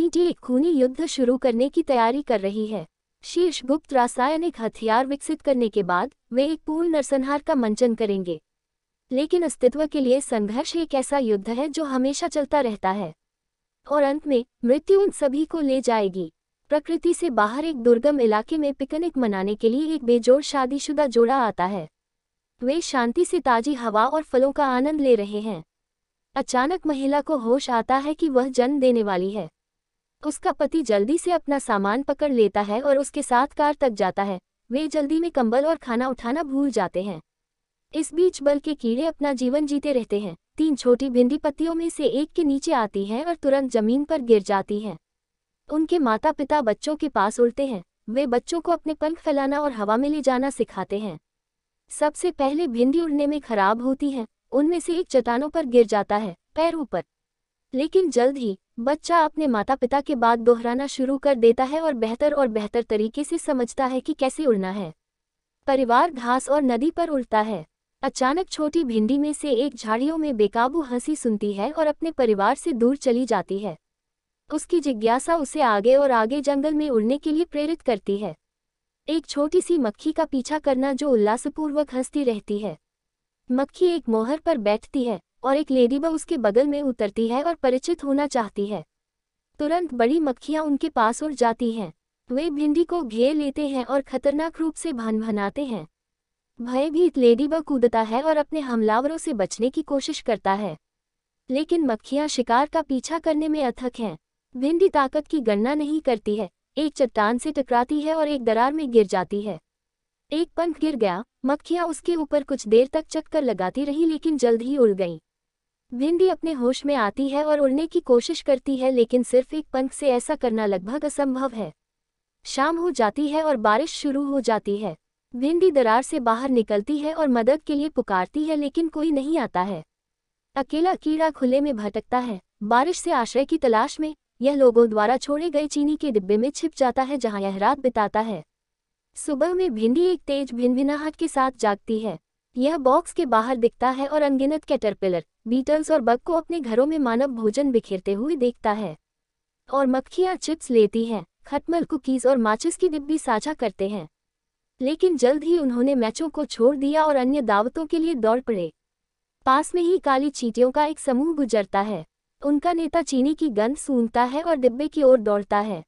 चींटी एक खूनी युद्ध शुरू करने की तैयारी कर रही है शीर्ष गुप्त रासायनिक हथियार विकसित करने के बाद वे एक पूर्ण नरसंहार का मंचन करेंगे लेकिन अस्तित्व के लिए संघर्ष एक ऐसा युद्ध है जो हमेशा चलता रहता है और अंत में मृत्यु उन सभी को ले जाएगी प्रकृति से बाहर एक दुर्गम इलाके में पिकनिक मनाने के लिए एक बेजोड़ शादीशुदा जोड़ा आता है वे शांति से ताजी हवा और फलों का आनंद ले रहे हैं अचानक महिला को होश आता है कि वह जन्म देने वाली है उसका पति जल्दी से अपना सामान पकड़ लेता है और उसके साथ कार तक जाता है वे जल्दी में कंबल और खाना उठाना भूल जाते हैं इस बीच बल के कीड़े अपना जीवन जीते रहते हैं तीन छोटी भिंडी पत्तियों में से एक के नीचे आती है और तुरंत जमीन पर गिर जाती है उनके माता पिता बच्चों के पास उड़ते हैं वे बच्चों को अपने पंख फैलाना और हवा में ले जाना सिखाते हैं सबसे पहले भिंडी उड़ने में खराब होती है उनमें से एक चट्टानों पर गिर जाता है पैरों पर लेकिन जल्द ही बच्चा अपने माता पिता के बाद दोहराना शुरू कर देता है और बेहतर और बेहतर तरीके से समझता है कि कैसे उड़ना है परिवार घास और नदी पर उड़ता है अचानक छोटी भिंडी में से एक झाड़ियों में बेकाबू हंसी सुनती है और अपने परिवार से दूर चली जाती है उसकी जिज्ञासा उसे आगे और आगे जंगल में उड़ने के लिए प्रेरित करती है एक छोटी सी मक्खी का पीछा करना जो उल्लासपूर्वक हंसती रहती है मक्खी एक मोहर पर बैठती है और एक लेडी बग उसके बगल में उतरती है और परिचित होना चाहती है तुरंत बड़ी मक्खियां उनके पास उड़ जाती हैं वे भिंडी को घेर लेते हैं और खतरनाक रूप से भन भनाते हैं भयभीत लेडीबग कूदता है और अपने हमलावरों से बचने की कोशिश करता है लेकिन मक्खियां शिकार का पीछा करने में अथक हैं भिंडी ताकत की गणना नहीं करती है एक चट्टान से टकराती है और एक दरार में गिर जाती है एक पंख गिर गया मक्खियां उसके ऊपर कुछ देर तक चक्कर लगाती रही लेकिन जल्द ही उड़ गईं भिंडी अपने होश में आती है और उड़ने की कोशिश करती है लेकिन सिर्फ एक पंख से ऐसा करना लगभग असंभव है शाम हो जाती है और बारिश शुरू हो जाती है भिंडी दरार से बाहर निकलती है और मदद के लिए पुकारती है लेकिन कोई नहीं आता है अकेला कीड़ा खुले में भटकता है बारिश से आश्रय की तलाश में यह लोगों द्वारा छोड़े गए चीनी के डिब्बे में छिप जाता है जहाँ यह रात बिताता है सुबह में भिंडी एक तेज भिनभिनाहट के साथ जागती है यह बॉक्स के बाहर दिखता है और अनगिनत कैटरपिलर बीटल्स और बग को अपने घरों में मानव भोजन बिखेरते हुए देखता है और मक्खियाँ चिप्स लेती हैं खटमल कुकीज़ और माचिस की डिब्बी साझा करते हैं लेकिन जल्द ही उन्होंने मैचों को छोड़ दिया और अन्य दावतों के लिए दौड़ पड़े पास में ही काली चीटियों का एक समूह गुजरता है उनका नेता चीनी की गंध सूंघता है और डिब्बे की ओर दौड़ता है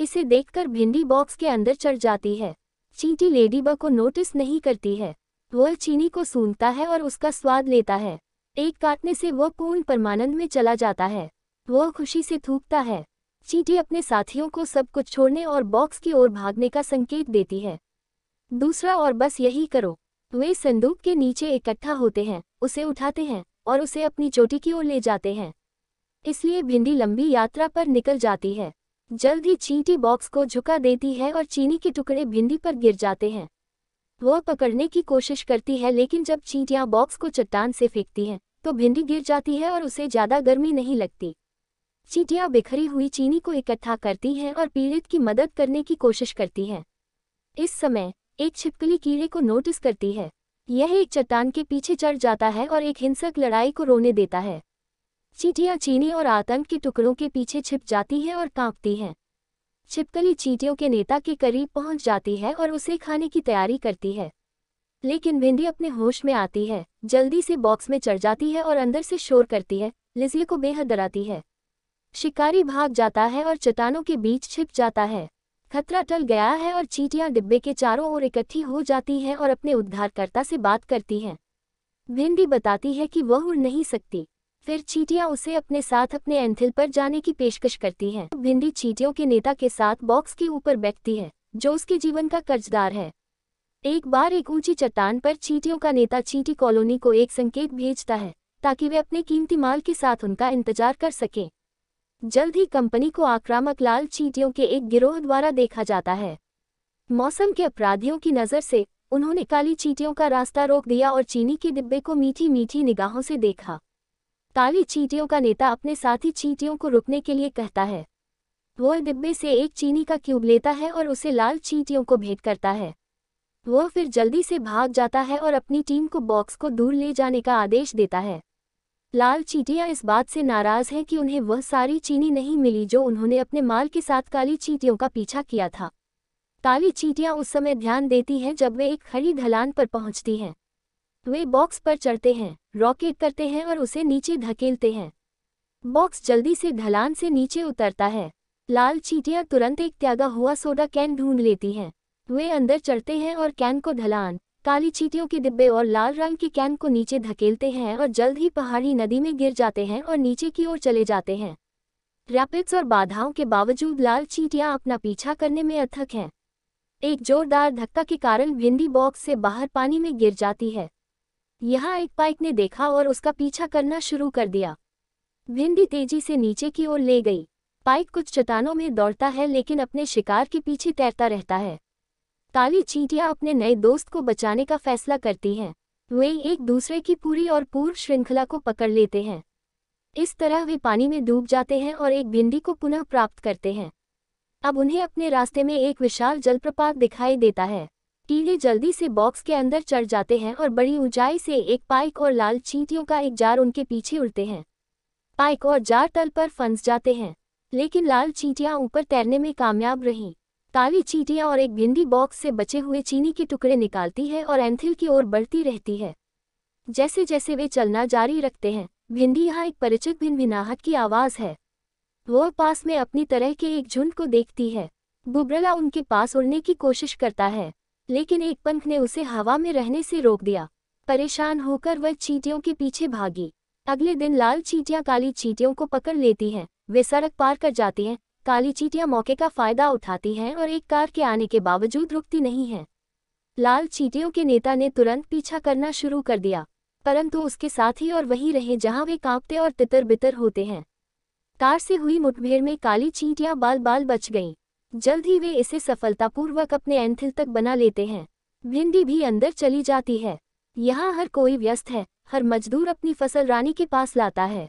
इसे देखकर भिंडी बॉक्स के अंदर चढ़ जाती है चींटी लेडीबग को नोटिस नहीं करती है वह चीनी को सूंघता है और उसका स्वाद लेता है एक काटने से वह पूर्ण परमानंद में चला जाता है वह खुशी से थूकता है चींटी अपने साथियों को सब कुछ छोड़ने और बॉक्स की ओर भागने का संकेत देती है दूसरा और बस यही करो वे संदूक के नीचे इकट्ठा होते हैं उसे उठाते हैं और उसे अपनी चोटी की ओर ले जाते हैं इसलिए भिंडी लंबी यात्रा पर निकल जाती है जल्द ही चींटी बॉक्स को झुका देती है और चीनी के टुकड़े भिंडी पर गिर जाते हैं वह पकड़ने की कोशिश करती है लेकिन जब चींटियां बॉक्स को चट्टान से फेंकती हैं तो भिंडी गिर जाती है और उसे ज़्यादा गर्मी नहीं लगती चींटियां बिखरी हुई चीनी को इकट्ठा करती हैं और पीड़ित की मदद करने की कोशिश करती हैं इस समय एक छिपकली कीड़े को नोटिस करती है यह एक चट्टान के पीछे चढ़ जाता है और एक हिंसक लड़ाई को रोने देता है चींटियां चीनी और आतंक के टुकड़ों के पीछे छिप जाती हैं और कांपती हैं छिपकली चींटियों के नेता के करीब पहुंच जाती है और उसे खाने की तैयारी करती है लेकिन भिंडी अपने होश में आती है जल्दी से बॉक्स में चढ़ जाती है और अंदर से शोर करती है लिजली को बेहद डराती है शिकारी भाग जाता है और चट्टानों के बीच छिप जाता है खतरा टल गया है और चींटियां डिब्बे के चारों ओर इकट्ठी हो जाती हैं और अपने उद्धारकर्ता से बात करती हैं भिंडी बताती है कि वह उड़ नहीं सकती फिर चीटियाँ उसे अपने साथ अपने एंथिल पर जाने की पेशकश करती हैं भिंडी चींटियों के नेता के साथ बॉक्स के ऊपर बैठती है जो उसके जीवन का कर्जदार है एक बार एक ऊंची चट्टान पर चीटियों का नेता चींटी कॉलोनी को एक संकेत भेजता है ताकि वे अपने कीमती माल के साथ उनका इंतजार कर सकें जल्द ही कंपनी को आक्रामक लाल चींटियों के एक गिरोह द्वारा देखा जाता है मौसम के अपराधियों की नज़र से उन्होंने काली चींटियों का रास्ता रोक दिया और चीनी के डिब्बे को मीठी मीठी निगाहों से देखा काली चींटियों का नेता अपने साथी चींटियों को रुकने के लिए कहता है वह डिब्बे से एक चीनी का क्यूब लेता है और उसे लाल चींटियों को भेंट करता है वह फिर जल्दी से भाग जाता है और अपनी टीम को बॉक्स को दूर ले जाने का आदेश देता है लाल चींटियां इस बात से नाराज हैं कि उन्हें वह सारी चीनी नहीं मिली जो उन्होंने अपने माल के साथ काली चींटियों का पीछा किया था काली चींटियां उस समय ध्यान देती हैं जब वे एक खड़ी ढलान पर पहुंचती हैं वे बॉक्स पर चढ़ते हैं रॉकेट करते हैं और उसे नीचे धकेलते हैं बॉक्स जल्दी से ढलान से नीचे उतरता है लाल चीटियां तुरंत एक त्यागा हुआ सोडा कैन ढूंढ लेती हैं वे अंदर चढ़ते हैं और कैन को ढलान काली चीटियों के डिब्बे और लाल रंग के कैन को नीचे धकेलते हैं और जल्द ही पहाड़ी नदी में गिर जाते हैं और नीचे की ओर चले जाते हैं रैपिड्स और बाधाओं के बावजूद लाल चीटियां अपना पीछा करने में अथक हैं एक जोरदार धक्का के कारण भिंडी बॉक्स से बाहर पानी में गिर जाती है यहाँ एक बाइक ने देखा और उसका पीछा करना शुरू कर दिया भिंडी तेजी से नीचे की ओर ले गई पाइक कुछ चट्टानों में दौड़ता है लेकिन अपने शिकार के पीछे तैरता रहता है काली चींटियां अपने नए दोस्त को बचाने का फैसला करती हैं वे एक दूसरे की पूरी और पूर्व श्रृंखला को पकड़ लेते हैं इस तरह वे पानी में डूब जाते हैं और एक भिंडी को पुनः प्राप्त करते हैं अब उन्हें अपने रास्ते में एक विशाल जलप्रपात दिखाई देता है कीड़े जल्दी से बॉक्स के अंदर चढ़ जाते हैं और बड़ी ऊंचाई से एक पाइक और लाल चींटियों का एक जार उनके पीछे उड़ते हैं पाइक और जार तल पर फंस जाते हैं लेकिन लाल चींटियां ऊपर तैरने में कामयाब रहीं काली चीटियाँ और एक भिंडी बॉक्स से बचे हुए चीनी के टुकड़े निकालती है और एंथिल की ओर बढ़ती रहती है जैसे जैसे वे चलना जारी रखते हैं भिंडी यहाँ एक परिचित भिनभिनाहट की आवाज़ है वो पास में अपनी तरह के एक झुंड को देखती है बुबरला उनके पास उड़ने की कोशिश करता है लेकिन एक पंख ने उसे हवा में रहने से रोक दिया परेशान होकर वह चींटियों के पीछे भागी अगले दिन लाल चींटियां काली चींटियों को पकड़ लेती हैं वे सड़क पार कर जाती हैं काली चींटियां मौके का फायदा उठाती हैं और एक कार के आने के बावजूद रुकती नहीं हैं लाल चींटियों के नेता ने तुरंत पीछा करना शुरू कर दिया परंतु उसके साथ ही और वहीं रहे जहां वे कांपते और तितर बितर होते हैं कार से हुई मुठभेड़ में काली चींटियां बाल बाल बच गईं जल्द ही वे इसे सफलतापूर्वक अपने एंथिल तक बना लेते हैं भिंडी भी अंदर चली जाती है यहाँ हर कोई व्यस्त है हर मजदूर अपनी फसल रानी के पास लाता है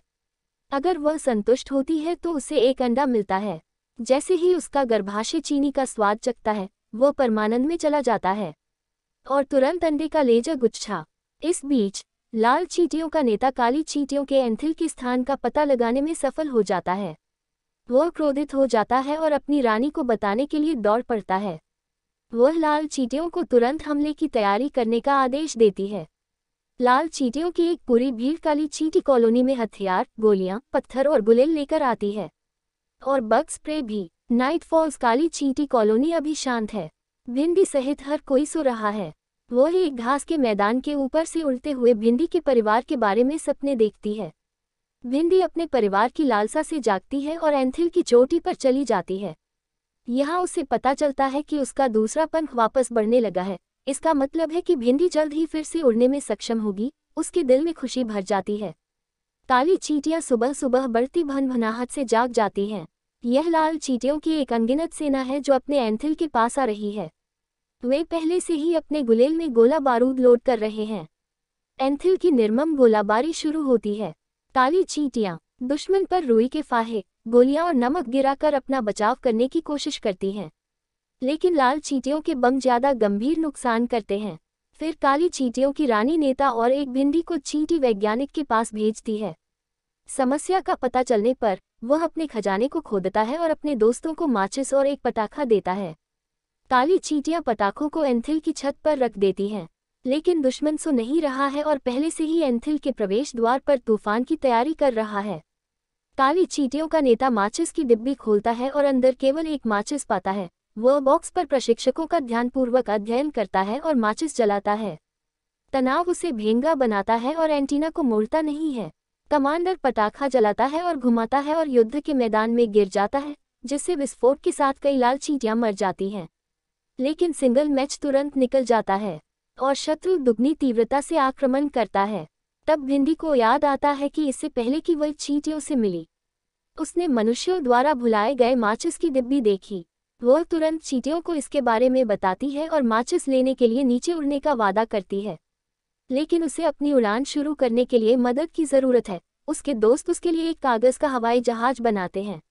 अगर वह संतुष्ट होती है तो उसे एक अंडा मिलता है जैसे ही उसका गर्भाशय चीनी का स्वाद चखता है वह परमानंद में चला जाता है और तुरंत अंडे का लेजा गुच्छा इस बीच लाल चीटियों का नेता काली चीटियों के एंथिल के स्थान का पता लगाने में सफल हो जाता है वह क्रोधित हो जाता है और अपनी रानी को बताने के लिए दौड़ पड़ता है वह लाल चीटियों को तुरंत हमले की तैयारी करने का आदेश देती है लाल चीटियों की एक पूरी भीड़ काली चीटी कॉलोनी में हथियार गोलियां पत्थर और गुलेल लेकर आती है और बग स्प्रे भी नाइट फॉल्स काली चींटी कॉलोनी अभी शांत है भिंडी सहित हर कोई सो रहा है वह एक घास के मैदान के ऊपर से उड़ते हुए भिंडी के परिवार के बारे में सपने देखती है भिंडी अपने परिवार की लालसा से जागती है और एंथिल की चोटी पर चली जाती है यहाँ उसे पता चलता है कि उसका दूसरा पंख वापस बढ़ने लगा है इसका मतलब है कि भिंडी जल्द ही फिर से उड़ने में सक्षम होगी उसके दिल में खुशी भर जाती है काली चीटियाँ सुबह सुबह बढ़ती भनभनाहट से जाग जाती हैं यह लाल चीटियों की एक अनगिनत सेना है जो अपने एंथिल के पास आ रही है वे पहले से ही अपने गुलेल में गोला बारूद लोड कर रहे हैं एंथिल की निर्मम गोलाबारी शुरू होती है काली चींटियां दुश्मन पर रोई के फाहे गोलियां और नमक गिराकर अपना बचाव करने की कोशिश करती हैं लेकिन लाल चींटियों के बम ज्यादा गंभीर नुकसान करते हैं फिर काली चींटियों की रानी नेता और एक भिंडी को चींटी वैज्ञानिक के पास भेजती है समस्या का पता चलने पर वह अपने खजाने को खोदता है और अपने दोस्तों को माचिस और एक पटाखा देता है काली चींटियां पटाखों को एंथिल की छत पर रख देती हैं लेकिन दुश्मन सो नहीं रहा है और पहले से ही एंथिल के प्रवेश द्वार पर तूफान की तैयारी कर रहा है काली चीटियों का नेता माचिस की डिब्बी खोलता है और अंदर केवल एक माचिस पाता है वह बॉक्स पर प्रशिक्षकों का ध्यानपूर्वक अध्ययन करता है और माचिस जलाता है तनाव उसे भेंगा बनाता है और एंटीना को मोड़ता नहीं है कमांडर पटाखा जलाता है और घुमाता है और युद्ध के मैदान में गिर जाता है जिससे विस्फोट के साथ कई लाल चीटियां मर जाती हैं लेकिन सिंगल मैच तुरंत निकल जाता है और शत्रु दुगनी तीव्रता से आक्रमण करता है तब भिंडी को याद आता है कि इससे पहले कि वह चींटियों से मिली उसने मनुष्यों द्वारा भुलाए गए माचिस की डिब्बी देखी वह तुरंत चींटियों को इसके बारे में बताती है और माचिस लेने के लिए नीचे उड़ने का वादा करती है लेकिन उसे अपनी उड़ान शुरू करने के लिए मदद की ज़रूरत है उसके दोस्त उसके लिए एक कागज़ का हवाई जहाज बनाते हैं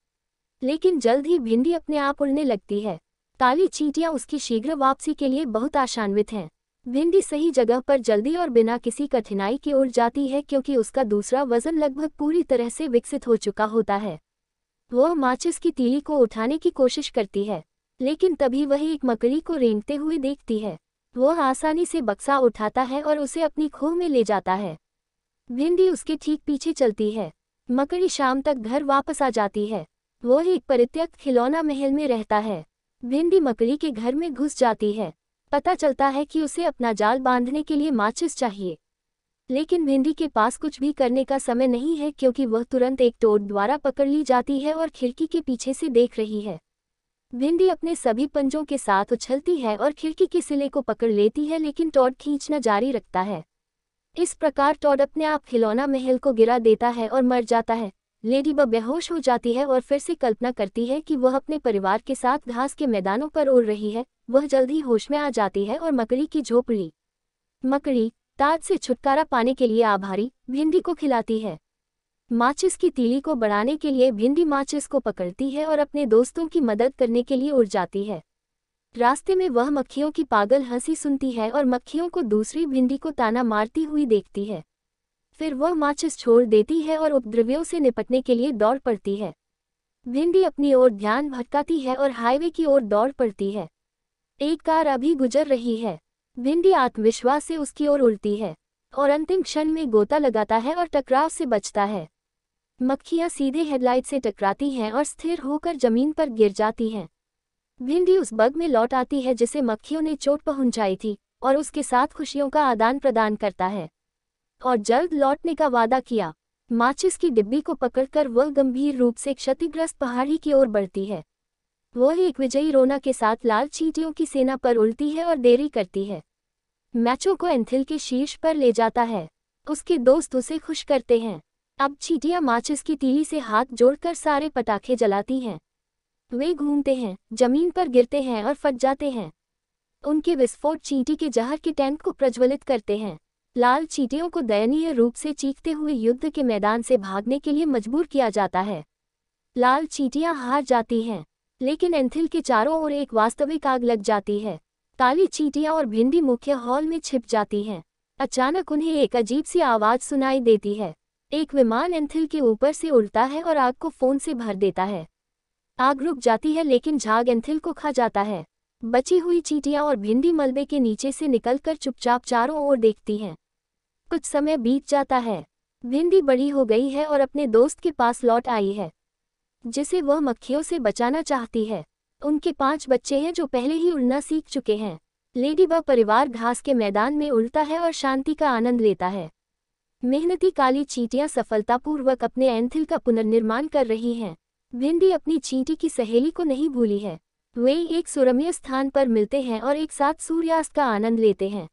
लेकिन जल्द ही भिंडी अपने आप उड़ने लगती है काली चींटियां उसकी शीघ्र वापसी के लिए बहुत आशान्वित हैं भिंडी सही जगह पर जल्दी और बिना किसी कठिनाई के उड़ जाती है क्योंकि उसका दूसरा वजन लगभग पूरी तरह से विकसित हो चुका होता है वह माचिस की तीली को उठाने की कोशिश करती है लेकिन तभी वह एक मकड़ी को रेंगते हुए देखती है वह आसानी से बक्सा उठाता है और उसे अपनी खोह में ले जाता है भिंडी उसके ठीक पीछे चलती है मकड़ी शाम तक घर वापस आ जाती है वह एक परित्यक्त खिलौना महल में रहता है भिंडी मकड़ी के घर में घुस जाती है पता चलता है कि उसे अपना जाल बांधने के लिए माचिस चाहिए लेकिन भिंडी के पास कुछ भी करने का समय नहीं है क्योंकि वह तुरंत एक टोट द्वारा पकड़ ली जाती है और खिड़की के पीछे से देख रही है भिंडी अपने सभी पंजों के साथ उछलती है और खिड़की के सिले को पकड़ लेती है लेकिन टॉड खींचना जारी रखता है इस प्रकार टॉड अपने आप खिलौना महल को गिरा देता है और मर जाता है लेडी बेहोश हो जाती है और फिर से कल्पना करती है कि वह अपने परिवार के साथ घास के मैदानों पर उड़ रही है वह जल्दी होश में आ जाती है और मकड़ी की झोपड़ी मकड़ी ताज से छुटकारा पाने के लिए आभारी भिंडी को खिलाती है माचिस की तीली को बढ़ाने के लिए भिंडी माचिस को पकड़ती है और अपने दोस्तों की मदद करने के लिए उड़ जाती है रास्ते में वह मक्खियों की पागल हंसी सुनती है और मक्खियों को दूसरी भिंडी को ताना मारती हुई देखती है फिर वह माचिस छोड़ देती है और उपद्रव्यों से निपटने के लिए दौड़ पड़ती है भिंडी अपनी ओर ध्यान भटकाती है और हाईवे की ओर दौड़ पड़ती है एक कार अभी गुजर रही है भिंडी आत्मविश्वास से उसकी ओर उल्टी है और अंतिम क्षण में गोता लगाता है और टकराव से बचता है मक्खियां सीधे हेडलाइट से टकराती हैं और स्थिर होकर जमीन पर गिर जाती हैं भिंडी उस बग में लौट आती है जिसे मक्खियों ने चोट पहुंचाई थी और उसके साथ खुशियों का आदान प्रदान करता है और जल्द लौटने का वादा किया माचिस की डिब्बी को पकड़कर वह गंभीर रूप से क्षतिग्रस्त पहाड़ी की ओर बढ़ती है वह एक विजयी रोना के साथ लाल चीटियों की सेना पर उलती है और देरी करती है मैचों को एंथिल के शीर्ष पर ले जाता है उसके दोस्त उसे खुश करते हैं अब चीटियां माचिस की तीली से हाथ जोड़कर सारे पटाखे जलाती हैं वे घूमते हैं जमीन पर गिरते हैं और फट जाते हैं उनके विस्फोट चींटी के जहर के टैंक को प्रज्वलित करते हैं लाल चीटियों को दयनीय रूप से चीखते हुए युद्ध के मैदान से भागने के लिए मजबूर किया जाता है लाल चीटियां हार जाती हैं लेकिन एंथिल के चारों ओर एक वास्तविक आग लग जाती है काली चीटियां और भिंडी मुख्य हॉल में छिप जाती हैं अचानक उन्हें एक अजीब सी आवाज़ सुनाई देती है एक विमान एंथिल के ऊपर से उड़ता है और आग को फोन से भर देता है आग रुक जाती है लेकिन झाग एंथिल को खा जाता है बची हुई चीटियां और भिंडी मलबे के नीचे से निकलकर चुपचाप चारों ओर देखती हैं कुछ समय बीत जाता है भिंडी बड़ी हो गई है और अपने दोस्त के पास लौट आई है जिसे वह मक्खियों से बचाना चाहती है उनके पांच बच्चे हैं जो पहले ही उड़ना सीख चुके हैं लेडी व परिवार घास के मैदान में उड़ता है और शांति का आनंद लेता है मेहनती काली चींटियां सफलतापूर्वक अपने एंथिल का पुनर्निर्माण कर रही हैं भिंडी अपनी चींटी की सहेली को नहीं भूली है वे एक सुरम्य स्थान पर मिलते हैं और एक साथ सूर्यास्त का आनंद लेते हैं